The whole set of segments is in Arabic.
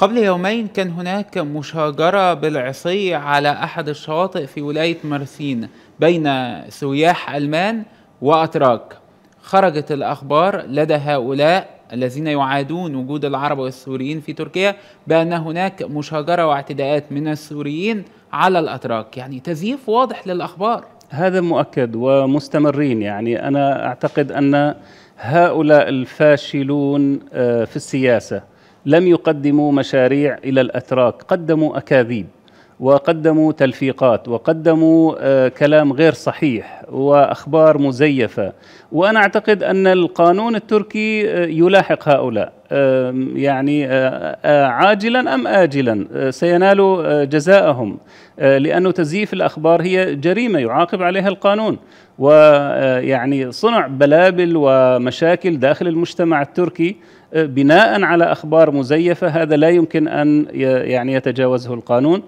قبل يومين كان هناك مشاجرة بالعصي على أحد الشواطئ في ولاية مرسين بين سياح ألمان وأتراك خرجت الأخبار لدى هؤلاء الذين يعادون وجود العرب والسوريين في تركيا بأن هناك مشاجرة واعتداءات من السوريين على الأتراك يعني تزييف واضح للأخبار هذا مؤكد ومستمرين يعني أنا أعتقد أن هؤلاء الفاشلون آه، في السياسة لم يقدموا مشاريع الى الاتراك قدموا اكاذيب وقدموا تلفيقات وقدموا آه، كلام غير صحيح واخبار مزيفه وانا اعتقد ان القانون التركي آه، يلاحق هؤلاء يعني عاجلا ام اجلا سينالوا جزاءهم لانه تزييف الاخبار هي جريمه يعاقب عليها القانون ويعني صنع بلابل ومشاكل داخل المجتمع التركي بناء على اخبار مزيفه هذا لا يمكن ان يعني يتجاوزه القانون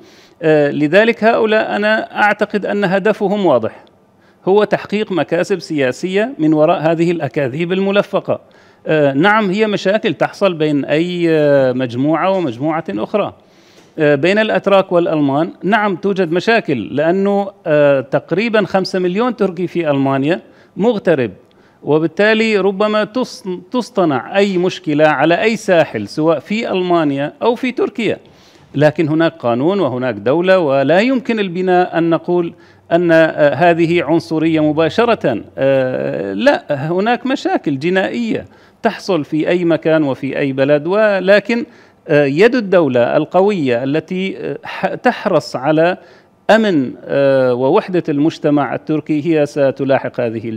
لذلك هؤلاء انا اعتقد ان هدفهم واضح هو تحقيق مكاسب سياسية من وراء هذه الأكاذيب الملفقة آه، نعم هي مشاكل تحصل بين أي آه، مجموعة ومجموعة أخرى آه، بين الأتراك والألمان نعم توجد مشاكل لأنه تقريبا خمسة مليون تركي في ألمانيا مغترب وبالتالي ربما تصطنع أي مشكلة على أي ساحل سواء في ألمانيا أو في تركيا لكن هناك قانون وهناك دولة ولا يمكن البناء أن نقول ان آه، هذه عنصريه مباشره آه، لا هناك مشاكل جنائيه تحصل في اي مكان وفي اي بلد ولكن آه، يد الدوله القويه التي تحرص على امن ووحده المجتمع التركي هي ستلاحق هذه